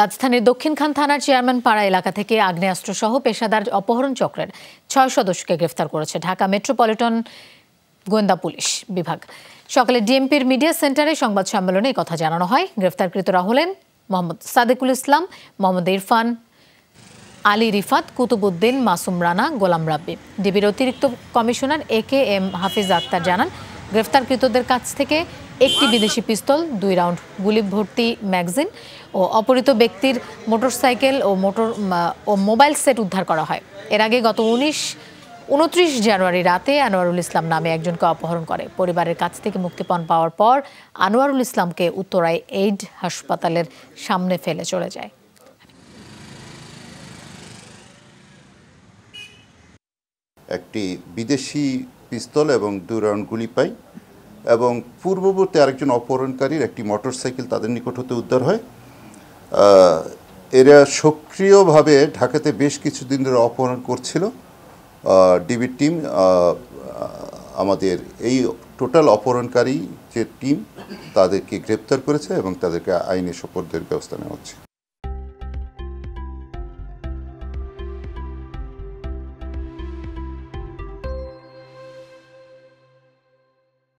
রাজধানীর দক্ষিণখান থানার চেয়ারম্যান পাড়া এলাকা থেকে আগ্নেয়াস্ত্রসহ পেশাদার অপহরণ চক্রের ছয় সদস্যকে গ্রেফতার করেছে ঢাকা মেট্রোপলিটন গোয়েন্দা পুলিশ বিভাগ সকালে ডিএমপির মিডিয়া সেন্টারে সংবাদ সম্মেলনে কথা জানানো হয় গ্রেফতারকৃতরা হলেন মোহাম্মদ সাদেকুল ইসলাম মোহাম্মদ ইরফান আলী রিফাত কুতুবুদ্দিন মাসুম রানা গোলাম রাব্বি ডিবির অতিরিক্ত commissioner A K M Hafiz Akhtar জানান গ্রেফতারকৃতদের কাছ থেকে একটি বিদেশি পিস্তল দুই রাউন্ড গুলি ভর্তি ম্যাগজিন ও অপহৃত ব্যক্তির মোটরসাইকেল ও মোটর ও মোবাইল সেট উদ্ধার করা হয় এর আগে গত উনিশ উনত্রিশ জানুয়ারি রাতে আনোয়ারুল ইসলাম নামে একজনকে অপহরণ করে পরিবারের কাছ থেকে মুক্তিপণ পাওয়ার পর আনোয়ারুল ইসলামকে উত্তরায় এইড হাসপাতালের সামনে ফেলে চলে যায় একটি বিদেশি পিস্তল এবং দু রাউন্ড গুলি পাই এবং পূর্ববর্তী আরেকজন অপহরণকারীর একটি মোটরসাইকেল তাদের নিকট হতে উদ্ধার হয় এরা সক্রিয়ভাবে ঢাকাতে বেশ কিছুদিন ধরে অপহরণ করছিল ডিবি টিম আমাদের এই টোটাল অপহরণকারী যে টিম তাদেরকে গ্রেপ্তার করেছে এবং তাদেরকে আইনে সোপর্দের ব্যবস্থা নেওয়া হচ্ছে